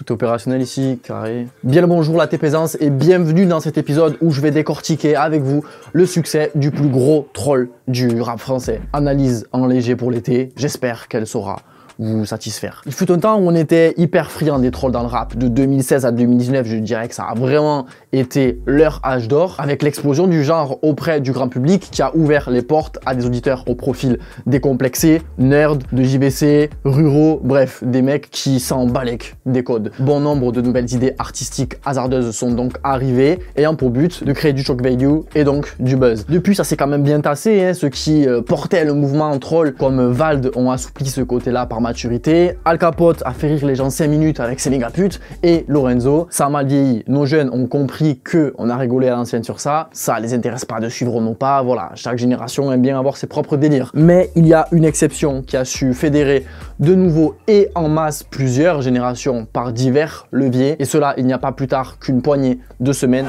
Tout est opérationnel ici, carré. Bien le bonjour la t et bienvenue dans cet épisode où je vais décortiquer avec vous le succès du plus gros troll du rap français. Analyse en léger pour l'été, j'espère qu'elle saura satisfaire. Il fut un temps où on était hyper friand des trolls dans le rap. De 2016 à 2019, je dirais que ça a vraiment été leur âge d'or, avec l'explosion du genre auprès du grand public qui a ouvert les portes à des auditeurs au profil décomplexé, nerds, de jbc, ruraux, bref, des mecs qui s'en des codes. Bon nombre de nouvelles idées artistiques hasardeuses sont donc arrivées, ayant pour but de créer du shock value et donc du buzz. Depuis, ça s'est quand même bien tassé, hein, ceux qui portait euh, portaient le mouvement troll comme Vald ont assoupli ce côté-là par Al Capote a fait rire les gens 5 minutes avec ses méga et Lorenzo, ça a mal vieilli. Nos jeunes ont compris que on a rigolé à l'ancienne sur ça, ça les intéresse pas de suivre non pas, voilà, chaque génération aime bien avoir ses propres délires. Mais il y a une exception qui a su fédérer de nouveau et en masse plusieurs générations par divers leviers, et cela il n'y a pas plus tard qu'une poignée de semaines.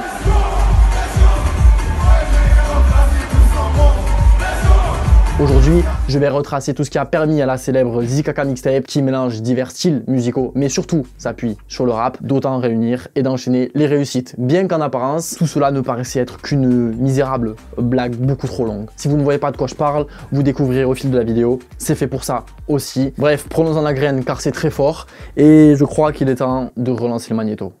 Aujourd'hui, je vais retracer tout ce qui a permis à la célèbre Zikaka Mixtape qui mélange divers styles musicaux, mais surtout s'appuie sur le rap, d'autant réunir et d'enchaîner les réussites. Bien qu'en apparence, tout cela ne paraissait être qu'une misérable blague beaucoup trop longue. Si vous ne voyez pas de quoi je parle, vous découvrirez au fil de la vidéo. C'est fait pour ça aussi. Bref, prenons-en la graine car c'est très fort et je crois qu'il est temps de relancer le magnéto.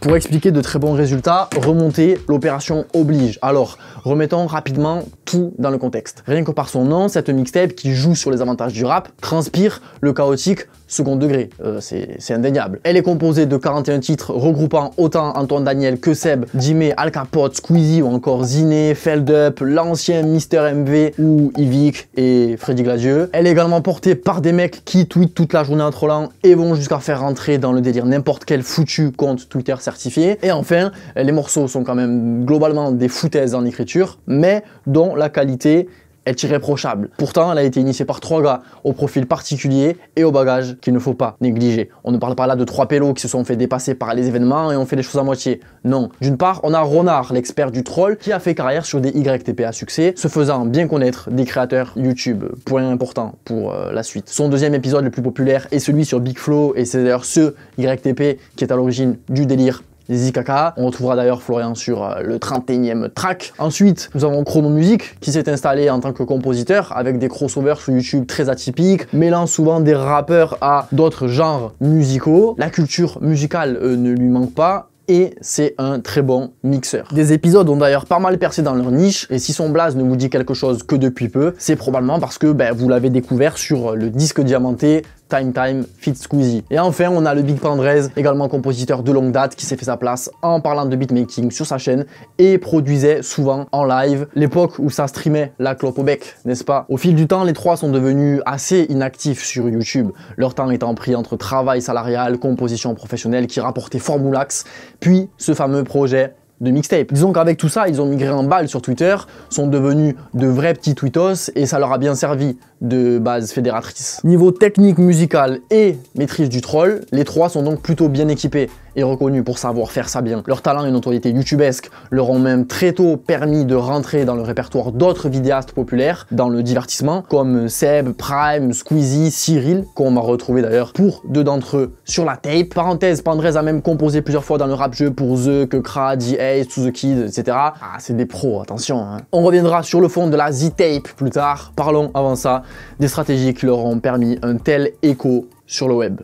Pour expliquer de très bons résultats, remonter, l'opération oblige. Alors, remettons rapidement tout dans le contexte. Rien que par son nom, cette mixtape qui joue sur les avantages du rap transpire le chaotique second degré, euh, c'est indéniable. Elle est composée de 41 titres regroupant autant Antoine Daniel que Seb, Jimmy, Al Capote, Squeezie ou encore Ziné, Feldup, l'ancien Mister MV ou Yvick et Freddy Gladieux. Elle est également portée par des mecs qui tweetent toute la journée en trollant et vont jusqu'à faire rentrer dans le délire n'importe quel foutu compte Twitter certifié. Et enfin, les morceaux sont quand même globalement des foutaises en écriture, mais dont la qualité est irréprochable. Pourtant, elle a été initiée par trois gars au profil particulier et au bagage qu'il ne faut pas négliger. On ne parle pas là de trois pélos qui se sont fait dépasser par les événements et ont fait les choses à moitié. Non. D'une part, on a Ronard, l'expert du troll, qui a fait carrière sur des YTP à succès, se faisant bien connaître des créateurs YouTube. Point important pour euh, la suite. Son deuxième épisode le plus populaire est celui sur Big Flow et c'est d'ailleurs ce YTP qui est à l'origine du délire les On retrouvera d'ailleurs Florian sur euh, le 31e track. Ensuite, nous avons Chrono Music qui s'est installé en tant que compositeur avec des crossovers sur YouTube très atypiques, mêlant souvent des rappeurs à d'autres genres musicaux. La culture musicale euh, ne lui manque pas et c'est un très bon mixeur. Des épisodes ont d'ailleurs pas mal percé dans leur niche, et si son blaze ne vous dit quelque chose que depuis peu, c'est probablement parce que ben, vous l'avez découvert sur le disque diamanté Time Time Fit Squeezie. Et enfin, on a le Big Pandrez, également compositeur de longue date, qui s'est fait sa place en parlant de beatmaking sur sa chaîne et produisait souvent en live l'époque où ça streamait la clope au bec, n'est-ce pas Au fil du temps, les trois sont devenus assez inactifs sur YouTube, leur temps étant pris entre travail salarial, composition professionnelle qui rapportait Formulax, puis ce fameux projet de mixtape. Disons qu'avec tout ça, ils ont migré en balle sur Twitter, sont devenus de vrais petits tweetos et ça leur a bien servi de base fédératrice. Niveau technique musical et maîtrise du troll, les trois sont donc plutôt bien équipés est reconnu pour savoir faire ça bien. Leur talent et notoriété youtubesque leur ont même très tôt permis de rentrer dans le répertoire d'autres vidéastes populaires dans le divertissement, comme Seb, Prime, Squeezie, Cyril, qu'on m'a retrouvé d'ailleurs pour deux d'entre eux sur la tape. Parenthèse, Pandrez a même composé plusieurs fois dans le rap jeu pour The, Kekra, Ace, To The Kid, etc. Ah, c'est des pros, attention. Hein. On reviendra sur le fond de la Z-Tape plus tard. Parlons avant ça des stratégies qui leur ont permis un tel écho sur le web.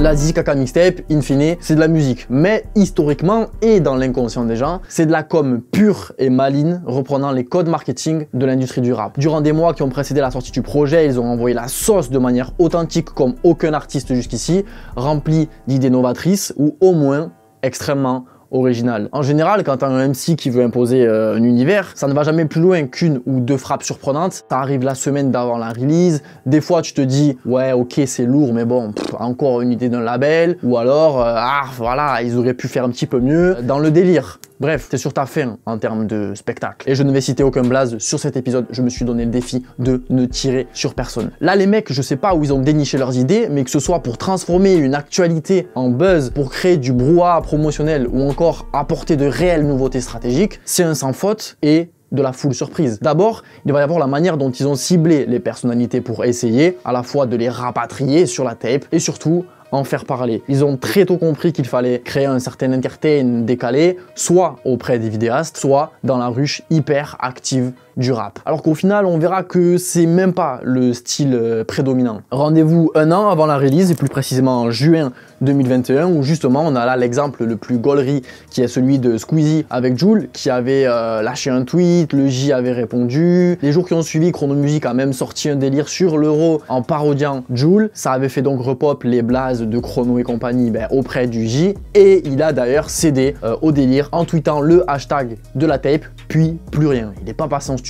la zika mixtape, in fine, c'est de la musique. Mais historiquement et dans l'inconscient des gens, c'est de la com pure et maligne, reprenant les codes marketing de l'industrie du rap. Durant des mois qui ont précédé la sortie du projet, ils ont envoyé la sauce de manière authentique comme aucun artiste jusqu'ici, rempli d'idées novatrices ou au moins extrêmement original. En général, quand t'as un MC qui veut imposer euh, un univers, ça ne va jamais plus loin qu'une ou deux frappes surprenantes. Ça arrive la semaine d'avant la release. Des fois, tu te dis, ouais, ok, c'est lourd, mais bon, encore une idée d'un label. Ou alors, euh, ah, voilà, ils auraient pu faire un petit peu mieux. Dans le délire. Bref, t'es sur ta fin en termes de spectacle. Et je ne vais citer aucun blaze sur cet épisode. Je me suis donné le défi de ne tirer sur personne. Là, les mecs, je sais pas où ils ont déniché leurs idées, mais que ce soit pour transformer une actualité en buzz, pour créer du brouhaha promotionnel ou encore apporter de réelles nouveautés stratégiques, c'est un sans faute et de la foule surprise. D'abord, il va y avoir la manière dont ils ont ciblé les personnalités pour essayer à la fois de les rapatrier sur la tape et surtout en faire parler. Ils ont très tôt compris qu'il fallait créer un certain une décalé, soit auprès des vidéastes, soit dans la ruche hyper active du rap. Alors qu'au final, on verra que c'est même pas le style euh, prédominant. Rendez-vous un an avant la release, et plus précisément en juin 2021, où justement on a là l'exemple le plus gaulerie, qui est celui de Squeezie avec Jules, qui avait euh, lâché un tweet, le J avait répondu. Les jours qui ont suivi, chrono musique a même sorti un délire sur l'euro en parodiant Jules. Ça avait fait donc repop les blazes de Chrono et compagnie ben, auprès du J, et il a d'ailleurs cédé euh, au délire en tweetant le hashtag de la tape, puis plus rien. Il n'est pas passé en studio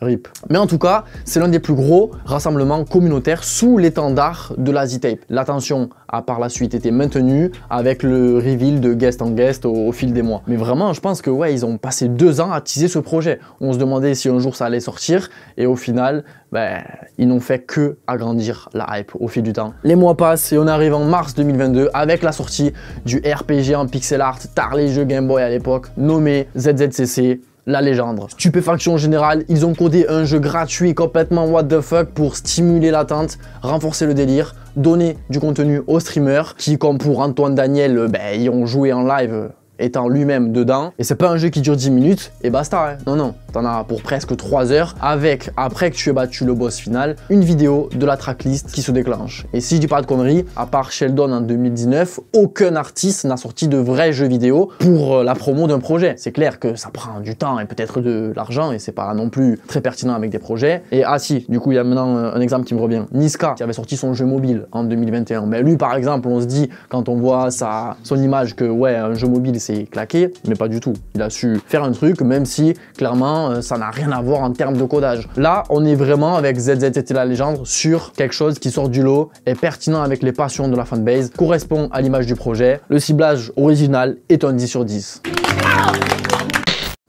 RIP. Mais en tout cas, c'est l'un des plus gros rassemblements communautaires sous l'étendard de la Z-Tape. L'attention a par la suite été maintenue avec le reveal de guest en guest au, fil des mois. Mais vraiment, je pense que ouais, ils ont passé deux ans à teaser ce projet. On se demandait si un jour ça allait sortir et au final, ben, ils n'ont fait que agrandir la hype au fil du temps. Les mois passent et on arrive en mars 2022 avec la sortie du RPG en pixel art, tard les jeux Game Boy à l'époque, nommé ZZCC la légende. Stupéfaction générale, ils ont codé un jeu gratuit complètement what the fuck pour stimuler l'attente, renforcer le délire, donner du contenu aux streamers qui, comme pour Antoine Daniel, euh, ben, ils ont joué en live euh, étant lui-même dedans. Et c'est pas un jeu qui dure 10 minutes et basta. Hein. Non, non, t'en as pour presque 3 heures avec, après que tu aies battu le boss final, une vidéo de la tracklist qui se déclenche. Et si je dis pas de conneries, à part Sheldon en 2019, aucun artiste n'a sorti de vrai jeu vidéo pour euh, la promo d'un projet. C'est clair que ça prend du temps et peut-être de l'argent et c'est pas non plus très pertinent avec des projets. Et ah si, du coup, il y a maintenant euh, un exemple qui me revient. Niska, qui avait sorti son jeu mobile en 2021. Mais ben, lui, par exemple, on se dit, quand on voit sa, son image, que ouais, un jeu mobile, claqué, mais pas du tout. Il a su faire un truc, même si clairement euh, ça n'a rien à voir en termes de codage. Là, on est vraiment avec ZZT la légende sur quelque chose qui sort du lot, est pertinent avec les passions de la fanbase, correspond à l'image du projet. Le ciblage original est un 10 sur 10.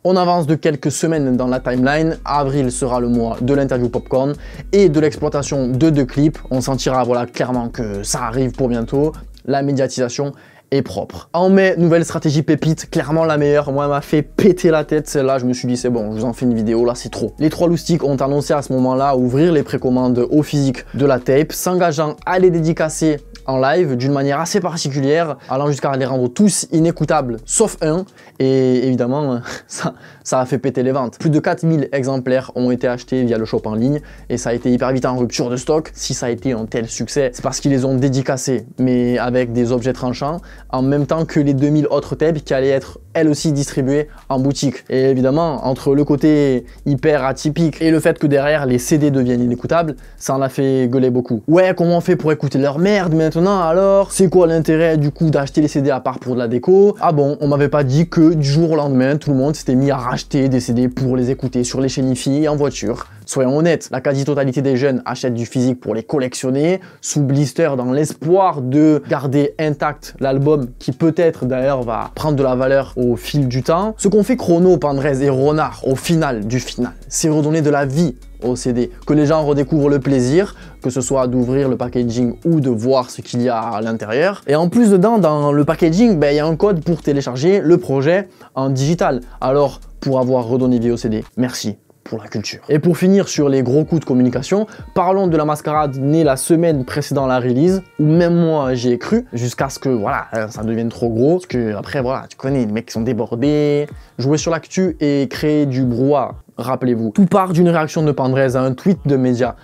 on avance de quelques semaines dans la timeline, avril sera le mois de l'interview Popcorn et de l'exploitation de deux clips, on sentira voilà clairement que ça arrive pour bientôt, la médiatisation et propre. En mai, nouvelle stratégie pépite, clairement la meilleure. Moi, elle m'a fait péter la tête celle-là. Je me suis dit, c'est bon, je vous en fais une vidéo, là, c'est trop. Les trois loustiques ont annoncé à ce moment-là ouvrir les précommandes au physique de la tape, s'engageant à les dédicacer en live d'une manière assez particulière, allant jusqu'à les rendre tous inécoutables, sauf un. Et évidemment, ça, ça a fait péter les ventes. Plus de 4000 exemplaires ont été achetés via le shop en ligne et ça a été hyper vite en rupture de stock. Si ça a été un tel succès, c'est parce qu'ils les ont dédicacés, mais avec des objets tranchants, en même temps que les 2000 autres tabs qui allaient être elles aussi distribuées en boutique. Et évidemment, entre le côté hyper atypique et le fait que derrière les CD deviennent inécoutables, ça en a fait gueuler beaucoup. Ouais, comment on fait pour écouter leur merde maintenant alors, c'est quoi l'intérêt du coup d'acheter les CD à part pour de la déco Ah bon, on m'avait pas dit que du jour au lendemain, tout le monde s'était mis à racheter des CD pour les écouter sur les chaînes IFI en voiture. Soyons honnêtes, la quasi-totalité des jeunes achètent du physique pour les collectionner, sous blister dans l'espoir de garder intact l'album qui peut-être d'ailleurs va prendre de la valeur au fil du temps. Ce qu'on fait Chrono, Pandrez et Renard au final du final, c'est redonner de la vie au CD, que les gens redécouvrent le plaisir, que ce soit d'ouvrir le packaging ou de voir ce qu'il y a à l'intérieur. Et en plus dedans, dans le packaging, ben, il y a un code pour télécharger le projet en digital. Alors, pour avoir redonné vie au CD, merci la culture. Et pour finir sur les gros coups de communication, parlons de la mascarade née la semaine précédant la release, où même moi j'y ai cru, jusqu'à ce que voilà, euh, ça devienne trop gros, parce que après voilà, tu connais, les mecs qui sont débordés, jouer sur l'actu et créer du brouhaha rappelez-vous. Tout part d'une réaction de Pandrez à un tweet de média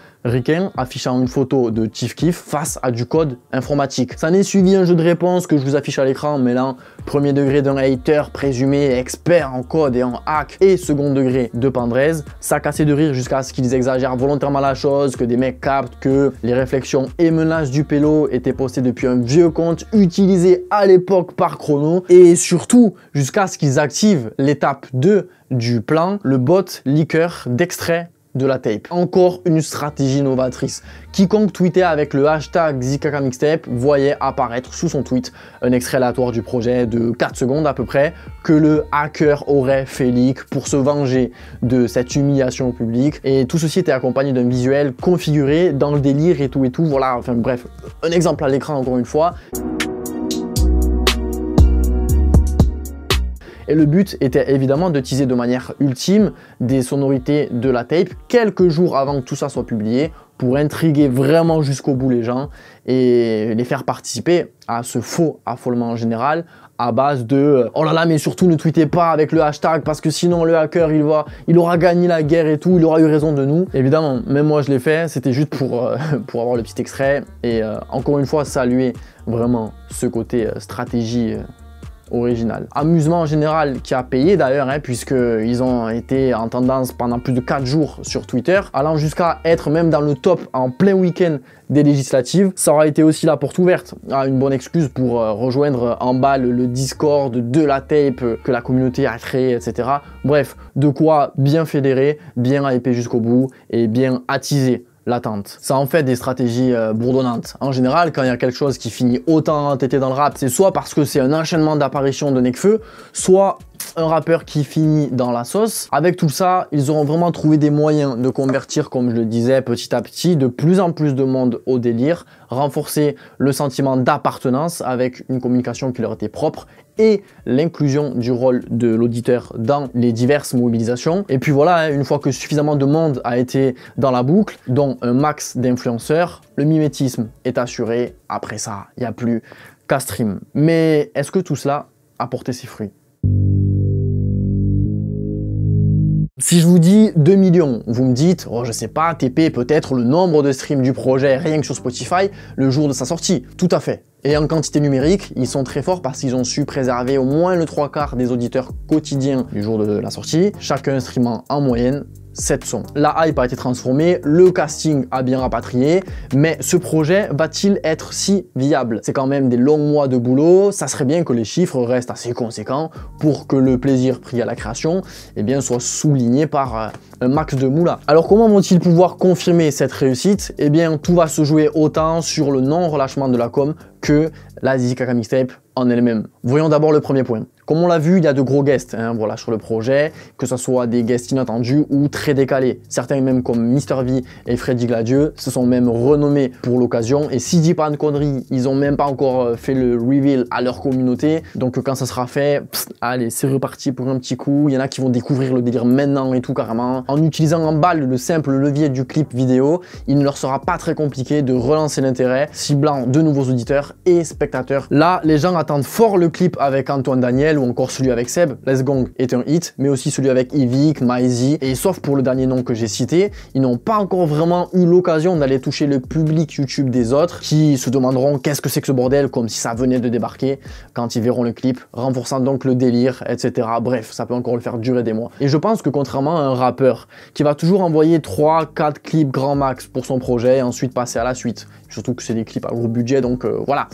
affichant une photo de Chief Kiff face à du code informatique. Ça n'est suivi un jeu de réponse que je vous affiche à l'écran mêlant premier degré d'un hater présumé expert en code et en hack et second degré de Pandrez. Ça cassait de rire jusqu'à ce qu'ils exagèrent volontairement la chose, que des mecs captent que les réflexions et menaces du pélo étaient postées depuis un vieux compte utilisé à l'époque par Chrono et surtout jusqu'à ce qu'ils activent l'étape 2 du plan le bot liqueur d'extrait de la tape. Encore une stratégie novatrice. Quiconque tweetait avec le hashtag Zikaka Mixtape voyait apparaître sous son tweet un extrait aléatoire du projet de 4 secondes à peu près que le hacker aurait fait leak pour se venger de cette humiliation publique. Et tout ceci était accompagné d'un visuel configuré dans le délire et tout et tout. Voilà, enfin bref, un exemple à l'écran encore une fois. Et le but était évidemment de teaser de manière ultime des sonorités de la tape quelques jours avant que tout ça soit publié pour intriguer vraiment jusqu'au bout les gens et les faire participer à ce faux affolement en général à base de euh, oh là là mais surtout ne tweetez pas avec le hashtag parce que sinon le hacker il il aura gagné la guerre et tout il aura eu raison de nous évidemment même moi je l'ai fait c'était juste pour euh, pour avoir le petit extrait et euh, encore une fois saluer vraiment ce côté stratégie original. Amusement en général qui a payé d'ailleurs, hein, puisque puisqu'ils ont été en tendance pendant plus de 4 jours sur Twitter, allant jusqu'à être même dans le top en plein week-end des législatives. Ça aura été aussi la porte ouverte à ah, une bonne excuse pour euh, rejoindre en bas le, Discord de la tape que la communauté a créé, etc. Bref, de quoi bien fédérer, bien hyper jusqu'au bout et bien attiser l'attente. Ça en fait des stratégies euh, bourdonnantes. En général, quand il y a quelque chose qui finit autant entêté dans le rap, c'est soit parce que c'est un enchaînement d'apparitions de Nekfeu, soit un rappeur qui finit dans la sauce. Avec tout ça, ils auront vraiment trouvé des moyens de convertir, comme je le disais, petit à petit, de plus en plus de monde au délire, renforcer le sentiment d'appartenance avec une communication qui leur était propre et l'inclusion du rôle de l'auditeur dans les diverses mobilisations. Et puis voilà, hein, une fois que suffisamment de monde a été dans la boucle, dont un max d'influenceurs, le mimétisme est assuré. Après ça, il n'y a plus qu'à stream. Mais est-ce que tout cela a porté ses fruits Si je vous dis 2 millions, vous me dites, oh je sais pas, TP peut-être le nombre de streams du projet rien que sur Spotify le jour de sa sortie. Tout à fait, et en quantité numérique, ils sont très forts parce qu'ils ont su préserver au moins le trois quarts des auditeurs quotidiens du jour de la sortie, Chaque instrument en moyenne son. La hype a été transformée, le casting a bien rapatrié, mais ce projet va-t-il être si viable C'est quand même des longs mois de boulot, ça serait bien que les chiffres restent assez conséquents pour que le plaisir pris à la création eh bien, soit souligné par euh, un max de moula. Alors comment vont-ils pouvoir confirmer cette réussite Eh bien tout va se jouer autant sur le non-relâchement de la com que la Zika Mixtape en elle-même. Voyons d'abord le premier point. Comme on l'a vu, il y a de gros guests hein, voilà, sur le projet, que ce soit des guests inattendus ou très décalés. Certains même comme Mr V et Freddy Gladieux se sont même renommés pour l'occasion. Et si je dis pas une connerie, ils ont même pas encore euh, fait le reveal à leur communauté. Donc euh, quand ça sera fait, allez, c'est reparti pour un petit coup. Il y en a qui vont découvrir le délire maintenant et tout carrément. En utilisant en balle le simple levier du clip vidéo, il ne leur sera pas très compliqué de relancer l'intérêt, ciblant de nouveaux auditeurs et spectateurs. Là, les gens attendent fort le clip avec Antoine Daniel ou encore celui avec Seb, Les Gang est un hit, mais aussi celui avec Ivic, Maizy, et sauf pour le dernier nom que j'ai cité, ils n'ont pas encore vraiment eu l'occasion d'aller toucher le public YouTube des autres qui se demanderont qu'est-ce que c'est que ce bordel comme si ça venait de débarquer quand ils verront le clip, renforçant donc le délire, etc. Bref, ça peut encore le faire durer des mois. Et je pense que contrairement à un rappeur qui va toujours envoyer 3-4 clips grand max pour son projet et ensuite passer à la suite, surtout que c'est des clips à gros budget donc euh, voilà,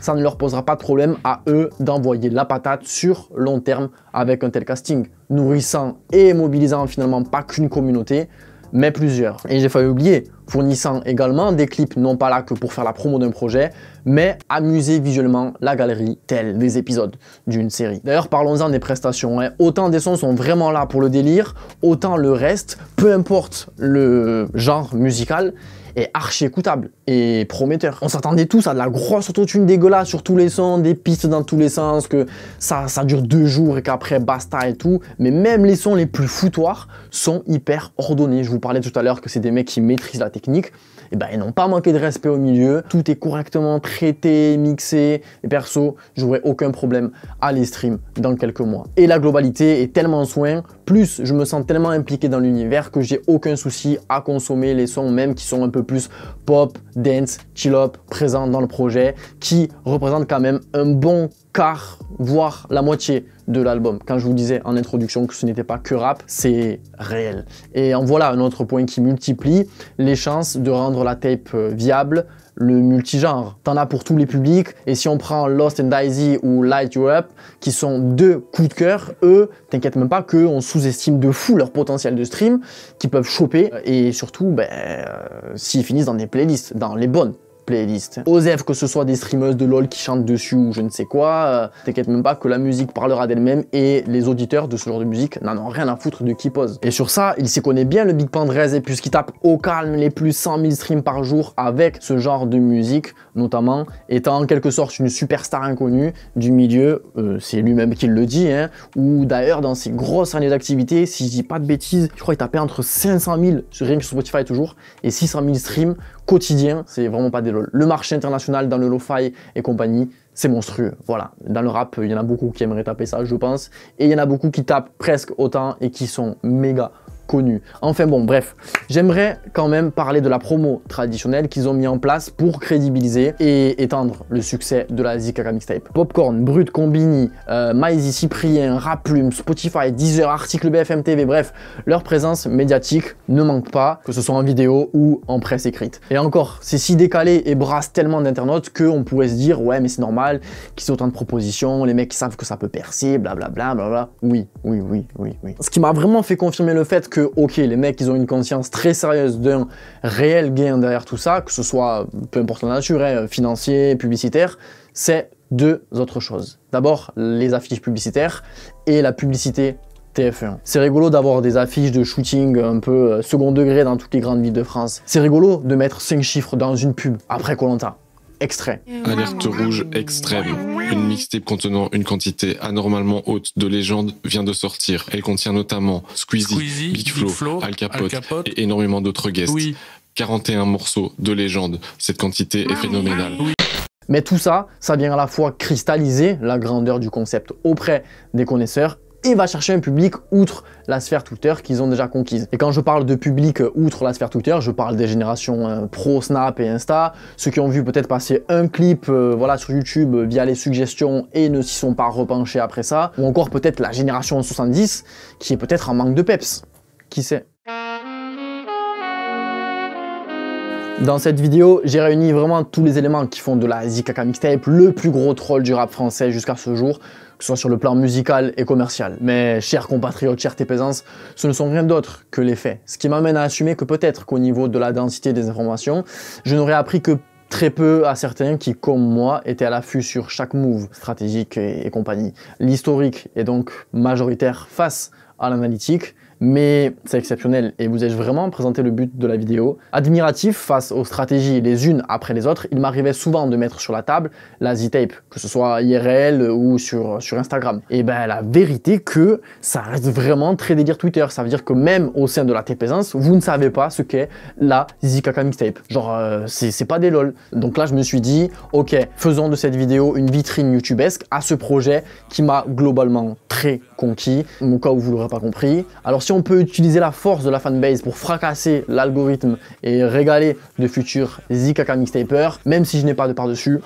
ça ne leur posera pas de problème à eux d'envoyer la patate sur long terme avec un tel casting, nourrissant et mobilisant finalement pas qu'une communauté, mais plusieurs. Et j'ai failli oublier, fournissant également des clips non pas là que pour faire la promo d'un projet, mais amuser visuellement la galerie telle des épisodes d'une série. D'ailleurs, parlons-en des prestations. Hein. Autant des sons sont vraiment là pour le délire, autant le reste, peu importe le genre musical, est archi écoutable et prometteur. On s'attendait tous à de la grosse autotune dégueulasse sur tous les sons, des pistes dans tous les sens, que ça, ça dure deux jours et qu'après basta et tout. Mais même les sons les plus foutoirs sont hyper ordonnés. Je vous parlais tout à l'heure que c'est des mecs qui maîtrisent la technique. Et eh ben, ils n'ont pas manqué de respect au milieu. Tout est correctement traité, mixé. Et perso, j'aurais aucun problème à les stream dans quelques mois. Et la globalité est tellement en soin plus, je me sens tellement impliqué dans l'univers que j'ai aucun souci à consommer les sons même qui sont un peu plus pop, dance, chill-up, présents dans le projet, qui représentent quand même un bon quart, voire la moitié de l'album. Quand je vous disais en introduction que ce n'était pas que rap, c'est réel. Et en voilà un autre point qui multiplie les chances de rendre la tape euh, viable, le multigenre. T'en as pour tous les publics. Et si on prend Lost and Daisy ou Light Europe, qui sont deux coups de cœur, eux, t'inquiète même pas qu'on sous-estime de fou leur potentiel de stream, qu'ils peuvent choper. Et surtout, ben, euh, s'ils finissent dans des playlists, dans les bonnes playlist. Osef que ce soit des streameuses de LoL qui chantent dessus ou je ne sais quoi, euh, t'inquiète même pas que la musique parlera d'elle-même et les auditeurs de ce genre de musique n'en ont rien à foutre de qui pose. Et sur ça, il s'y connaît bien le Big Pandrez et puisqu'il tape au calme les plus 100 000 streams par jour avec ce genre de musique, notamment étant en quelque sorte une superstar inconnue du milieu, euh, c'est lui-même qui le dit, hein, ou d'ailleurs dans ses grosses années d'activité, si je dis pas de bêtises, je crois qu'il tapait entre 500 000, rien sur Spotify toujours, et 600 000 streams quotidien, c'est vraiment pas des lol. Le marché international dans le lo-fi et compagnie, c'est monstrueux. Voilà. Dans le rap, il y en a beaucoup qui aimeraient taper ça, je pense. Et il y en a beaucoup qui tapent presque autant et qui sont méga connu. Enfin bon, bref, j'aimerais quand même parler de la promo traditionnelle qu'ils ont mis en place pour crédibiliser et étendre le succès de la Zika Mixtape. Popcorn, Brut, Combini, euh, Cyprien, Raplume, Spotify, Deezer, Article BFM TV, bref, leur présence médiatique ne manque pas, que ce soit en vidéo ou en presse écrite. Et encore, c'est si décalé et brasse tellement d'internautes qu'on pourrait se dire, ouais, mais c'est normal qu'ils aient autant de propositions, les mecs savent que ça peut percer, blablabla, bla, Oui, oui, oui, oui, oui. Ce qui m'a vraiment fait confirmer le fait que que, ok, les mecs, ils ont une conscience très sérieuse d'un réel gain derrière tout ça, que ce soit, peu importe la nature, hein, financier, publicitaire, c'est deux autres choses. D'abord, les affiches publicitaires et la publicité TF1. C'est rigolo d'avoir des affiches de shooting un peu euh, second degré dans toutes les grandes villes de France. C'est rigolo de mettre cinq chiffres dans une pub après Colanta extrême. Alerte rouge extrême. Une mixtape contenant une quantité anormalement haute de légendes vient de sortir. Elle contient notamment Squeezie, Big, Flo, Al, Capote, et énormément d'autres guests. 41 morceaux de légendes. Cette quantité est phénoménale. Mais tout ça, ça vient à la fois cristalliser la grandeur du concept auprès des connaisseurs et va chercher un public outre la sphère Twitter qu'ils ont déjà conquise. Et quand je parle de public euh, outre la sphère Twitter, je parle des générations euh, pro Snap et Insta, ceux qui ont vu peut-être passer un clip euh, voilà, sur YouTube via les suggestions et ne s'y sont pas repenchés après ça, ou encore peut-être la génération 70 qui est peut-être en manque de peps. Qui sait Dans cette vidéo, j'ai réuni vraiment tous les éléments qui font de la Zikaka Mixtape le plus gros troll du rap français jusqu'à ce jour, que ce soit sur le plan musical et commercial. Mais chers compatriotes, chers tépaisances, ce ne sont rien d'autre que les faits. Ce qui m'amène à assumer que peut-être qu'au niveau de la densité des informations, je n'aurais appris que très peu à certains qui, comme moi, étaient à l'affût sur chaque move stratégique et compagnie. L'historique est donc majoritaire face à l'analytique, mais c'est exceptionnel et vous ai je vraiment présenté le but de la vidéo. Admiratif face aux stratégies les unes après les autres, il m'arrivait souvent de mettre sur la table la Z-Tape, que ce soit IRL ou sur, sur Instagram. Et ben la vérité que ça reste vraiment très délire Twitter, ça veut dire que même au sein de la t paisance vous ne savez pas ce qu'est la Zikaka Mixtape. Genre euh, c'est pas des lol. Donc là je me suis dit, ok, faisons de cette vidéo une vitrine youtubesque à ce projet qui m'a globalement très conquis, Mon cas où vous l'aurez pas compris. Alors si on peut utiliser la force de la fanbase pour fracasser l'algorithme et régaler de futurs Zikaka mixtapers, même si je n'ai pas de par-dessus.